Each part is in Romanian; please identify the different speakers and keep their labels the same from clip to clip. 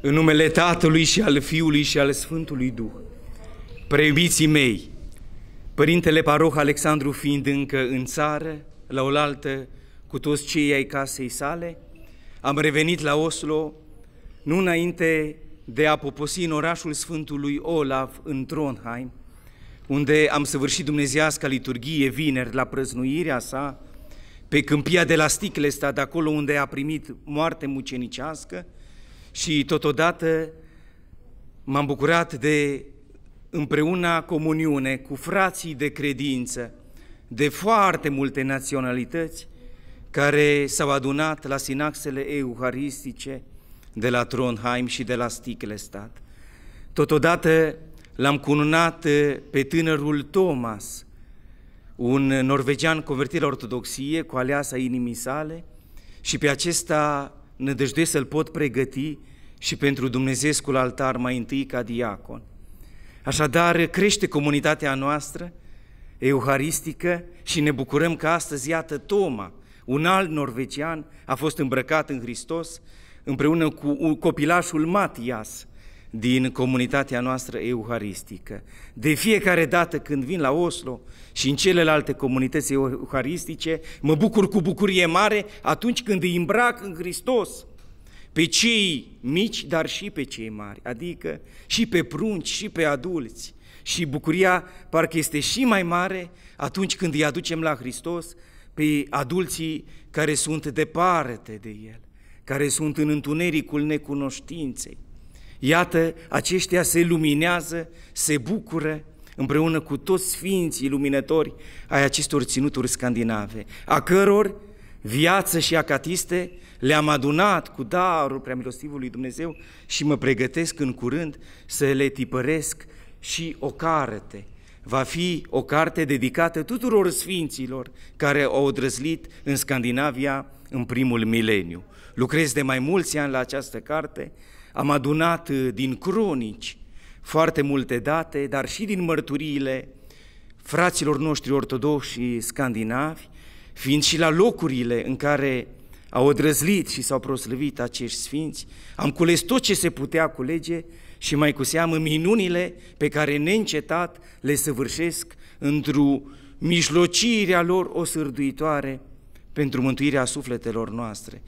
Speaker 1: În numele Tatălui și al Fiului și al Sfântului Duh, preiubiții mei, Părintele Paroh Alexandru fiind încă în țară, la oaltă, cu toți cei ai casei sale, am revenit la Oslo, nu înainte de a poposi în orașul Sfântului Olaf, în Trondheim, unde am săvârșit dumnezeasca liturghie vineri la prăznuirea sa, pe câmpia de la Sticlestad, acolo unde a primit moarte mucenicească, și totodată m-am bucurat de împreuna comuniune cu frații de credință de foarte multe naționalități care s-au adunat la sinaxele euharistice de la Tronheim și de la Stiklestad. Totodată l-am cununat pe tânărul Thomas, un norvegian convertit la ortodoxie cu aleasa inimii sale și pe acesta nădăjduiesc să-l pot pregăti și pentru Dumnezeescul altar mai întâi ca diacon. Așadar, crește comunitatea noastră euharistică și ne bucurăm că astăzi, iată, Toma, un alt norvegian, a fost îmbrăcat în Hristos împreună cu copilașul Matias din comunitatea noastră euharistică. De fiecare dată când vin la Oslo și în celelalte comunități euharistice, mă bucur cu bucurie mare atunci când îi îmbrac în Hristos pe cei mici, dar și pe cei mari, adică și pe prunci, și pe adulți. Și bucuria parcă este și mai mare atunci când îi aducem la Hristos pe adulții care sunt departe de El, care sunt în întunericul necunoștinței. Iată, aceștia se luminează, se bucură împreună cu toți sfinții luminători ai acestor ținuturi scandinave, a căror viață și acatiste, le-am adunat cu darul milostivului Dumnezeu și mă pregătesc în curând să le tipăresc și o carte. Va fi o carte dedicată tuturor sfinților care au odrăzlit în Scandinavia în primul mileniu. Lucrez de mai mulți ani la această carte, am adunat uh, din cronici foarte multe date, dar și din mărturiile fraților noștri ortodoși și scandinavi, fiind și la locurile în care au odrăzlit și s-au proslăvit acești sfinți, am cules tot ce se putea culege și mai cu seamă minunile pe care neîncetat le săvârșesc într-o mijlocirea lor o sârduitoare pentru mântuirea sufletelor noastre.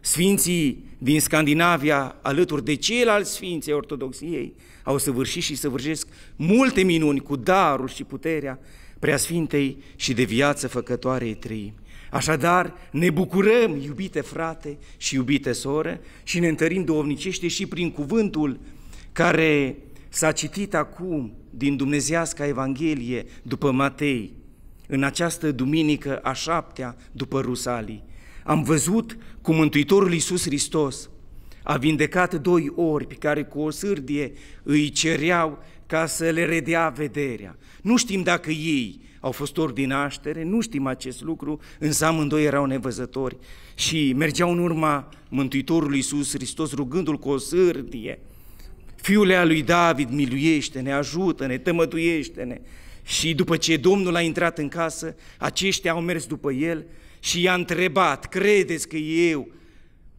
Speaker 1: Sfinții din Scandinavia, alături de ceilalți sfinți ai Ortodoxiei, au săvârșit și săvârșesc multe minuni cu darul și puterea preasfintei și de viață făcătoarei trăim. Așadar, ne bucurăm, iubite frate și iubite soră, și ne întărim duhovnicește și prin cuvântul care s-a citit acum din Dumnezeasca Evanghelie după Matei, în această duminică a șaptea după Rusalii. Am văzut cum Mântuitorul Iisus Hristos a vindecat doi ori pe care cu o sârdie îi cereau ca să le redea vederea. Nu știm dacă ei au fost ori din naștere, nu știm acest lucru, însă amândoi erau nevăzători și mergeau în urma Mântuitorului Iisus Hristos rugându-L cu o sârdie. Fiule al lui David, miluiește-ne, ajută-ne, tămăduiește-ne. Și după ce Domnul a intrat în casă, aceștia au mers după el și i-a întrebat, credeți că eu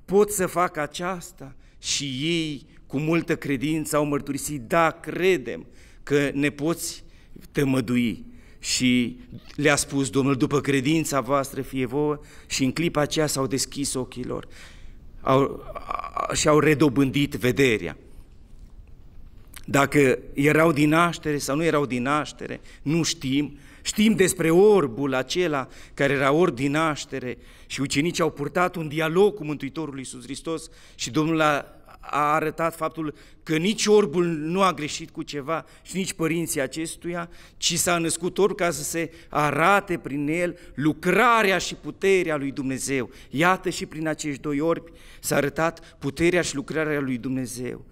Speaker 1: pot să fac aceasta? Și ei cu multă credință au mărturisit, da, credem că ne poți tămădui. Și le-a spus Domnul, după credința voastră fie vouă și în clipa aceea s-au deschis ochii lor au, și-au redobândit vederea. Dacă erau din naștere sau nu erau din naștere, nu știm. Știm despre orbul acela care era orb din naștere și ucenicii au purtat un dialog cu Mântuitorul Iisus Hristos și Domnul a a arătat faptul că nici orbul nu a greșit cu ceva și nici părinții acestuia, ci s-a născut orb ca să se arate prin el lucrarea și puterea lui Dumnezeu. Iată și prin acești doi orbi s-a arătat puterea și lucrarea lui Dumnezeu.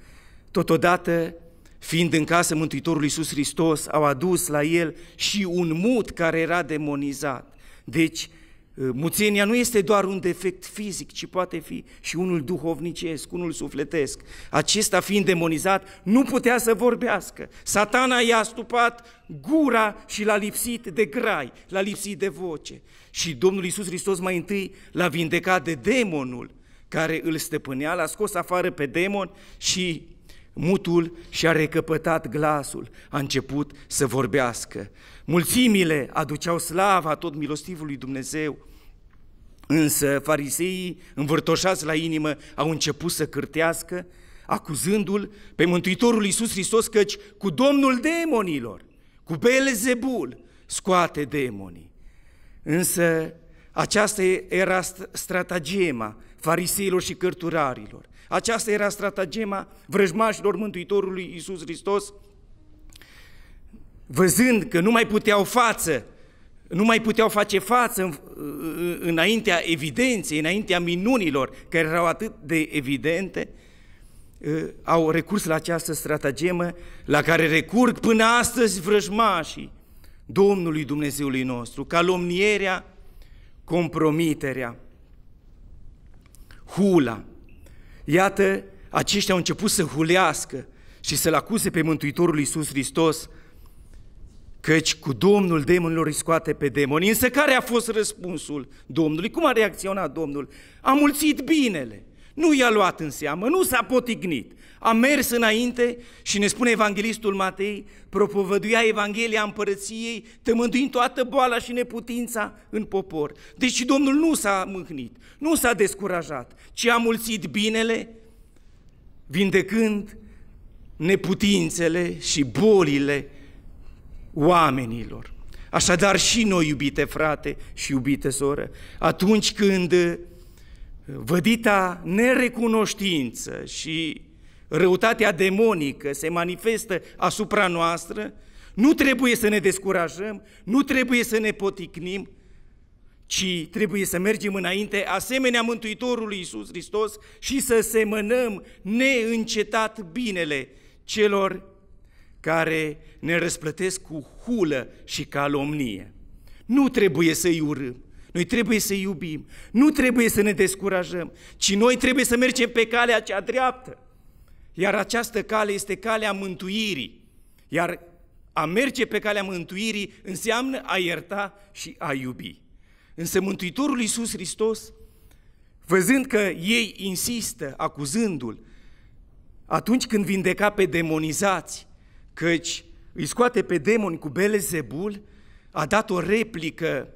Speaker 1: Totodată, fiind în casă Mântuitorul Iisus Hristos, au adus la el și un mut care era demonizat. Deci, Uh, muțenia nu este doar un defect fizic, ci poate fi și unul duhovnicesc, unul sufletesc. Acesta fiind demonizat, nu putea să vorbească. Satana i-a stupat gura și l-a lipsit de grai, l-a lipsit de voce. Și Domnul Iisus Hristos mai întâi l-a vindecat de demonul care îl stăpânea, l-a scos afară pe demon și Mutul și-a recăpătat glasul, a început să vorbească. Mulțimile aduceau slava tot milostivului Dumnezeu, însă fariseii, învârtoșați la inimă, au început să cârtească, acuzându-l pe Mântuitorul Iisus Hristos căci cu Domnul demonilor, cu Belzebul, scoate demonii. Însă aceasta era stratagema fariseilor și cărturarilor. Aceasta era stratagema vrăjmașilor Mântuitorului Iisus Hristos, văzând că nu mai puteau față, nu mai puteau face față înaintea evidenței, înaintea minunilor care erau atât de evidente, ă, au recurs la această stratagemă la care recurg până astăzi vrăjmașii Domnului Dumnezeului nostru, calomnierea, compromiterea, hula, Iată, aceștia au început să hulească și să-L acuze pe Mântuitorul Iisus Hristos, căci cu Domnul demonilor îi scoate pe demoni. Însă care a fost răspunsul Domnului? Cum a reacționat Domnul? A mulțit binele. Nu i-a luat în seamă, nu s-a potignit. A mers înainte și ne spune evanghelistul Matei, propovăduia Evanghelia împărăției, tămânduind toată boala și neputința în popor. Deci Domnul nu s-a mâhnit, nu s-a descurajat, ci a mulțit binele, vindecând neputințele și bolile oamenilor. Așadar și noi, iubite frate și iubite soră, atunci când vădita nerecunoștință și răutatea demonică se manifestă asupra noastră, nu trebuie să ne descurajăm, nu trebuie să ne poticnim, ci trebuie să mergem înainte asemenea Mântuitorului Iisus Hristos și să semănăm neîncetat binele celor care ne răsplătesc cu hulă și calomnie. Nu trebuie să-i urâm, noi trebuie să iubim, nu trebuie să ne descurajăm, ci noi trebuie să mergem pe calea cea dreaptă. Iar această cale este calea mântuirii. Iar a merge pe calea mântuirii înseamnă a ierta și a iubi. Însă Mântuitorul Iisus Hristos, văzând că ei insistă, acuzându-L, atunci când vindeca pe demonizați, căci îi scoate pe demoni cu belezebul, a dat o replică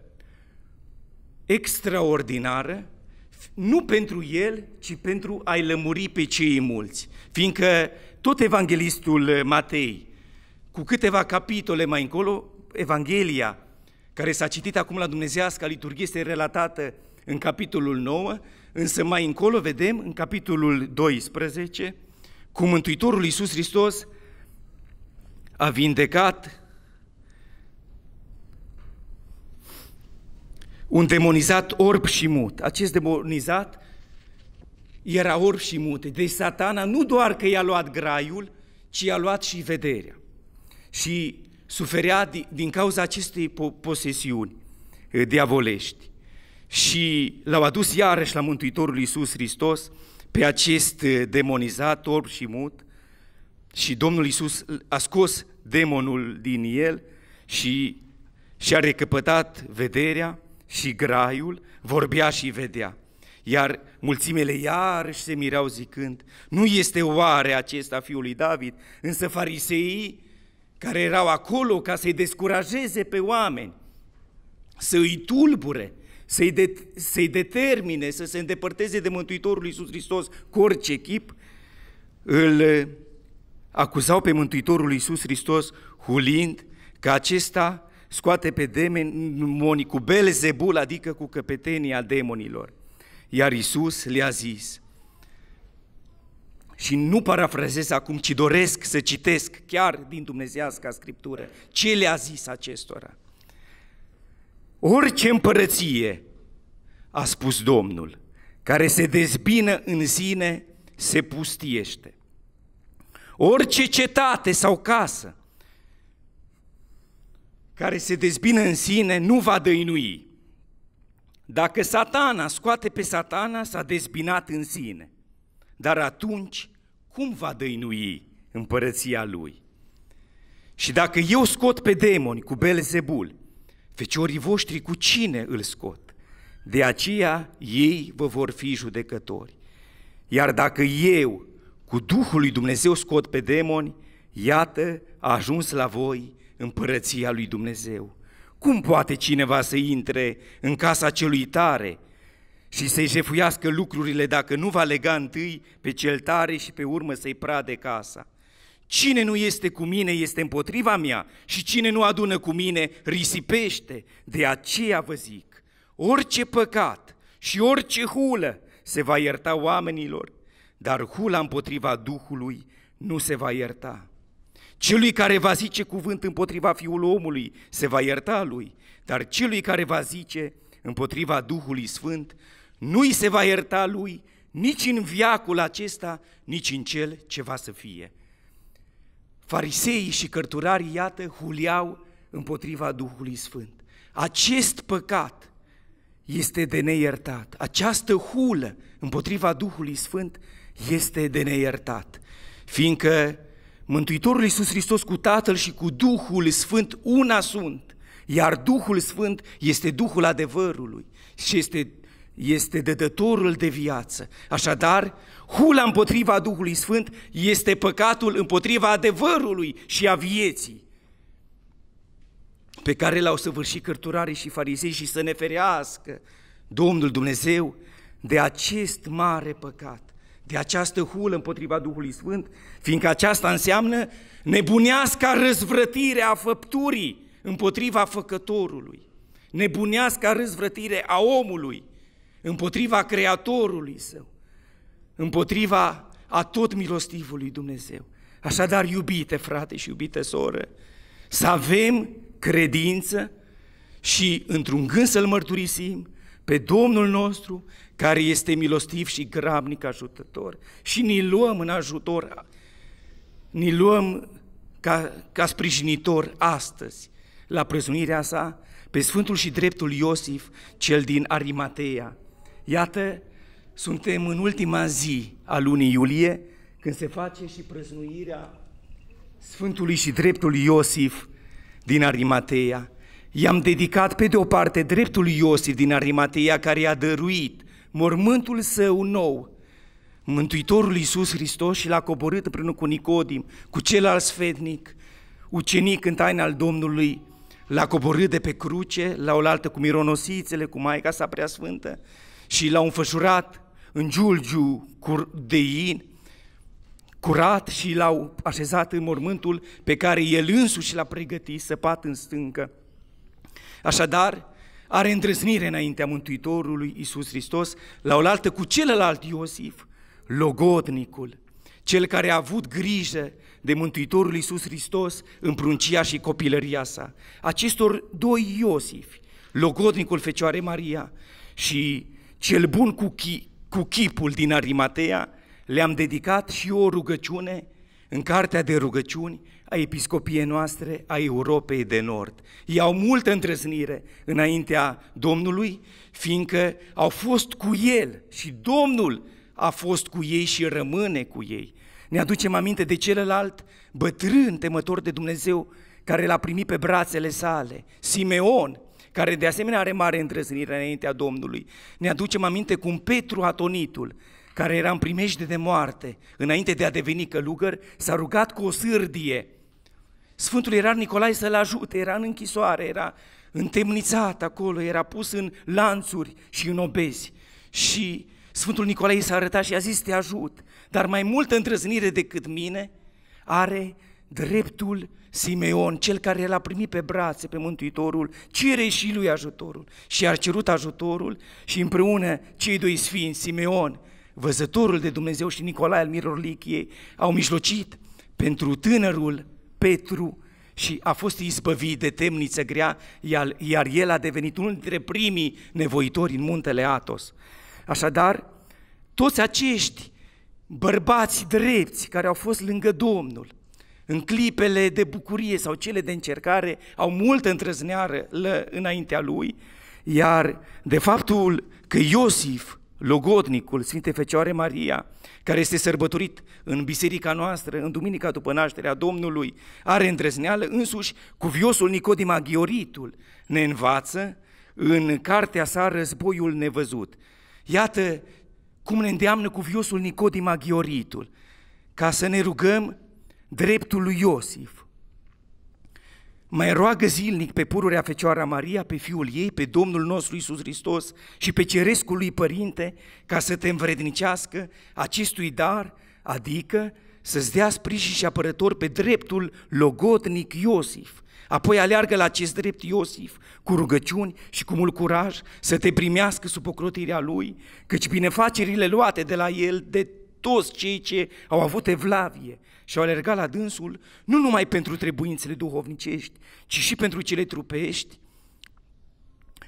Speaker 1: extraordinară, nu pentru el, ci pentru a-i lămuri pe cei mulți. Fiindcă tot evanghelistul uh, Matei, cu câteva capitole mai încolo, Evanghelia, care s-a citit acum la Dumnezească liturghie, este relatată în capitolul 9, însă mai încolo vedem, în capitolul 12, cum Mântuitorul Iisus Hristos a vindecat un demonizat orb și mut. Acest demonizat era orb și mut. Deci satana nu doar că i-a luat graiul, ci i-a luat și vederea. Și suferea din cauza acestei posesiuni eh, diavolești. Și l-au adus iarăși la Mântuitorul Iisus Hristos pe acest eh, demonizat orb și mut și Domnul Iisus a scos demonul din el și și-a recăpătat vederea și graiul vorbea și vedea. Iar mulțimele iarăși se mirau zicând, nu este oare acesta fiul lui David? Însă fariseii care erau acolo ca să-i descurajeze pe oameni, să îi tulbure, să-i, de, să determine să se îndepărteze de Mântuitorul Iisus Hristos cu orice chip, îl acuzau pe Mântuitorul Iisus Hristos hulind că acesta scoate pe demoni cu Belzebul, adică cu căpetenia demonilor. Iar Isus le-a zis, și nu parafrazez acum, ci doresc să citesc chiar din Dumnezeiasca Scriptură ce le-a zis acestora. Orice împărăție, a spus Domnul, care se dezbină în sine, se pustiește. Orice cetate sau casă care se dezbină în sine nu va dăinui. Dacă satana scoate pe satana, s-a dezbinat în sine. Dar atunci, cum va dăinui împărăția lui? Și dacă eu scot pe demoni cu Belzebul, feciorii voștri cu cine îl scot? De aceea ei vă vor fi judecători. Iar dacă eu cu Duhul lui Dumnezeu scot pe demoni, iată a ajuns la voi împărăția lui Dumnezeu. Cum poate cineva să intre în casa celui tare și să-i jefuiască lucrurile dacă nu va lega întâi pe cel tare și pe urmă să-i prade casa? Cine nu este cu mine este împotriva mea și cine nu adună cu mine risipește. De aceea vă zic, orice păcat și orice hulă se va ierta oamenilor, dar hula împotriva Duhului nu se va ierta. Celui care va zice cuvânt împotriva fiului omului se va ierta lui, dar celui care va zice împotriva Duhului Sfânt nu îi se va ierta lui nici în viacul acesta, nici în cel ce va să fie. Fariseii și cărturarii, iată, huliau împotriva Duhului Sfânt. Acest păcat este de neiertat. Această hulă împotriva Duhului Sfânt este de neiertat, fiindcă Mântuitorul Iisus Hristos cu Tatăl și cu Duhul Sfânt una sunt, iar Duhul Sfânt este Duhul adevărului și este, este dădătorul de viață. Așadar, hula împotriva Duhului Sfânt este păcatul împotriva adevărului și a vieții pe care l-au săvârșit cărturarii și farisei și să ne ferească Domnul Dumnezeu de acest mare păcat de această hulă împotriva Duhului Sfânt, fiindcă aceasta înseamnă nebunească răzvrătire a făpturii împotriva făcătorului, nebunească răzvrătire a omului împotriva Creatorului său, împotriva a tot milostivului Dumnezeu. Așadar, iubite frate și iubite soră, să avem credință și într-un gând să-L mărturisim, pe Domnul nostru, care este milostiv și grabnic ajutător. Și ne luăm în ajutor, ne luăm ca, ca sprijinitor astăzi la prăzunirea sa pe Sfântul și Dreptul Iosif, cel din Arimatea. Iată, suntem în ultima zi a lunii iulie, când se face și prăznuirea Sfântului și Dreptul Iosif din Arimatea, I-am dedicat pe de o parte dreptul Iosif din Arimatea care i-a dăruit mormântul său nou, Mântuitorul Iisus Hristos și l-a coborât împreună cu Nicodim, cu celălalt sfetnic, ucenic în taina al Domnului, l-a coborât de pe cruce, la oaltă cu mironosițele, cu Maica sa preasfântă și l-a înfășurat în giulgiu de in, curat și l-au așezat în mormântul pe care el însuși l-a pregătit săpat în stâncă. Așadar, are îndrăznire înaintea Mântuitorului Isus Hristos, la oaltă cu celălalt Iosif, logodnicul, cel care a avut grijă de Mântuitorul Isus Hristos în pruncia și copilăria sa. Acestor doi Iosifi, logodnicul Fecioare Maria și cel bun cu, chi, cu chipul din Arimatea, le-am dedicat și o rugăciune în cartea de rugăciuni a episcopiei noastre, a Europei de Nord. Ei au multă îndrăznire înaintea Domnului, fiindcă au fost cu El și Domnul a fost cu ei și rămâne cu ei. Ne aducem aminte de celălalt bătrân temător de Dumnezeu care l-a primit pe brațele sale, Simeon, care de asemenea are mare îndrăznire înaintea Domnului. Ne aducem aminte cum Petru Atonitul, care era în primejde de moarte, înainte de a deveni călugăr, s-a rugat cu o sârdie Sfântul Ierar Nicolae să-l ajute, era în închisoare, era întemnițat acolo, era pus în lanțuri și în obezi. Și Sfântul Nicolae s-a arătat și a zis, te ajut, dar mai multă întrăznire decât mine are dreptul Simeon, cel care l-a primit pe brațe pe Mântuitorul, cere și lui ajutorul și a cerut ajutorul și împreună cei doi sfinți, Simeon, văzătorul de Dumnezeu și Nicolae al Mirorlichiei, au mijlocit pentru tânărul Petru și a fost izbăvit de temniță grea, iar, el a devenit unul dintre primii nevoitori în muntele Atos. Așadar, toți acești bărbați drepți care au fost lângă Domnul, în clipele de bucurie sau cele de încercare, au multă întrăzneară înaintea lui, iar de faptul că Iosif logodnicul Sfinte Fecioare Maria, care este sărbătorit în biserica noastră, în duminica după nașterea Domnului, are îndrăzneală însuși cuviosul Nicodim Aghioritul. Ne învață în cartea sa Războiul Nevăzut. Iată cum ne îndeamnă cuviosul Nicodim Aghioritul, ca să ne rugăm dreptul lui Iosif, mai roagă zilnic pe pururea Fecioara Maria, pe Fiul ei, pe Domnul nostru Iisus Hristos și pe Cerescul lui Părinte, ca să te învrednicească acestui dar, adică să-ți dea sprijin și apărător pe dreptul logotnic Iosif. Apoi aleargă la acest drept Iosif cu rugăciuni și cu mult curaj să te primească sub ocrotirea lui, căci binefacerile luate de la el de toți cei ce au avut evlavie și au alergat la dânsul, nu numai pentru trebuințele duhovnicești, ci și pentru cele trupești,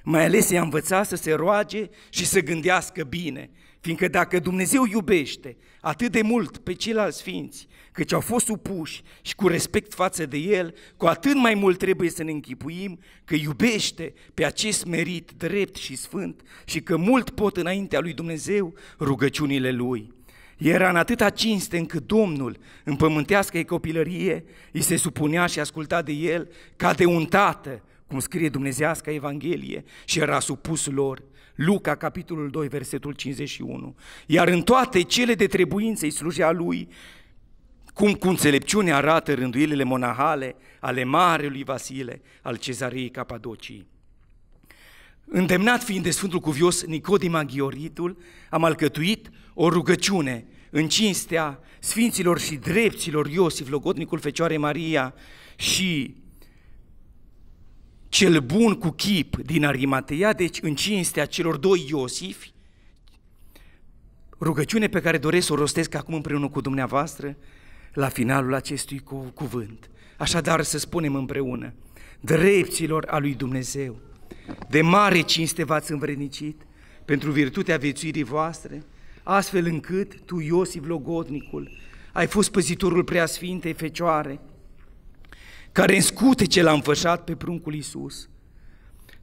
Speaker 1: mai ales i-a învățat să se roage și să gândească bine, fiindcă dacă Dumnezeu iubește atât de mult pe ceilalți sfinți, căci au fost supuși și cu respect față de El, cu atât mai mult trebuie să ne închipuim că iubește pe acest merit drept și sfânt și că mult pot înaintea lui Dumnezeu rugăciunile Lui. Era în atâta cinste încât Domnul, în pământească copilărie, îi se supunea și asculta de el ca de un tată, cum scrie Dumnezească Evanghelie, și era supus lor. Luca, capitolul 2, versetul 51. Iar în toate cele de trebuințe îi slujea lui, cum cu înțelepciune arată rânduielile monahale ale Marelui Vasile al cezarei Capadocii. Îndemnat fiind de Sfântul Cuvios Nicodima Ghioritul am alcătuit o rugăciune în cinstea sfinților și drepților Iosif, logotnicul Fecioare Maria și cel bun cu chip din Arimatea, deci în cinstea celor doi Iosif, rugăciune pe care doresc să o rostesc acum împreună cu dumneavoastră la finalul acestui cuvânt. Așadar să spunem împreună, dreptilor a lui Dumnezeu, de mare cinste v-ați învrednicit pentru virtutea viețuirii voastre, astfel încât tu, Iosif Logodnicul, ai fost păzitorul preasfintei fecioare, care în ce l-a înfășat pe pruncul Iisus.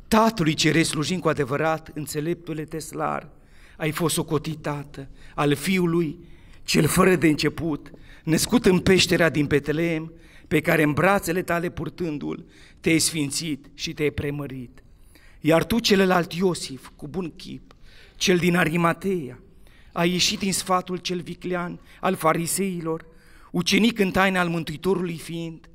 Speaker 1: Tatălui ce slujind cu adevărat, înțeleptule teslar, ai fost socotit tată al fiului, cel fără de început, născut în peștera din Betleem, pe care în brațele tale purtându-l te-ai sfințit și te-ai premărit. Iar tu celălalt Iosif, cu bun chip, cel din Arimatea, a ieșit din sfatul cel viclean al fariseilor, ucenic în taina al Mântuitorului fiind,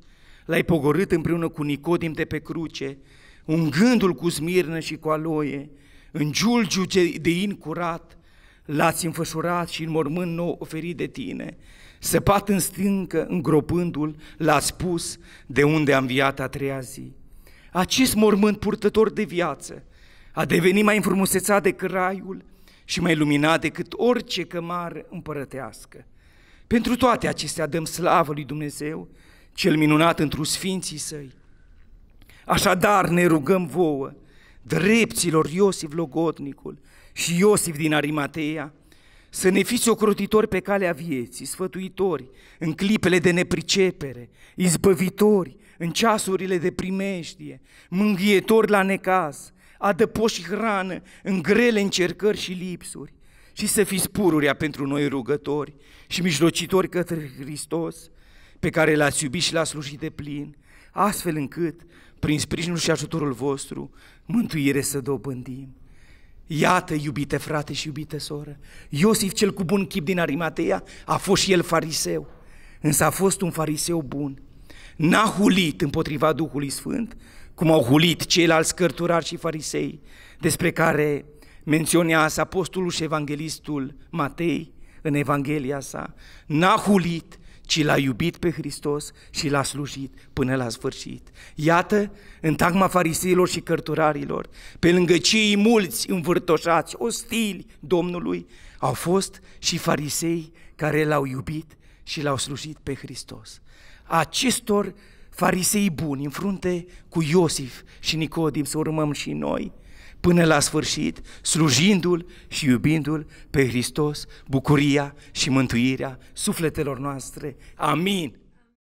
Speaker 1: l-ai pogorât împreună cu Nicodim de pe cruce, ungându-l cu smirnă și cu aloie, în giulgiu de incurat, l-ați înfășurat și în mormânt nou oferit de tine, săpat în stâncă, îngropându-l, l-ați pus de unde am viat a treia zi. Acest mormânt purtător de viață a devenit mai înfrumusețat decât Raiul și mai luminat decât orice cămar împărătească. Pentru toate acestea dăm slavă lui Dumnezeu, cel minunat întru sfinții săi. Așadar ne rugăm vouă, drepților Iosif Logodnicul și Iosif din Arimatea, să ne fiți ocrotitori pe calea vieții, sfătuitori, în clipele de nepricepere, izbăvitori, în ceasurile de primejdie, mânghietori la necaz, adăpoși hrană în grele încercări și lipsuri și să fiți pururea pentru noi rugători și mijlocitori către Hristos, pe care l-ați iubit și l-ați slujit de plin, astfel încât, prin sprijinul și ajutorul vostru, mântuire să dobândim. Iată, iubite frate și iubite soră, Iosif cel cu bun chip din Arimatea a fost și el fariseu, însă a fost un fariseu bun. N-a hulit împotriva Duhului Sfânt, cum au hulit ceilalți cărturari și farisei, despre care menționează apostolul și evanghelistul Matei în Evanghelia sa, n-a hulit, ci l-a iubit pe Hristos și l-a slujit până la sfârșit. Iată, în tagma fariseilor și cărturarilor, pe lângă cei mulți învârtoșați, ostili Domnului, au fost și farisei care l-au iubit și l-au slujit pe Hristos. Acestor farisei buni în frunte cu Iosif și Nicodim să urmăm și noi până la sfârșit, slujindu-L și iubindu-L pe Hristos, bucuria și mântuirea sufletelor noastre. Amin!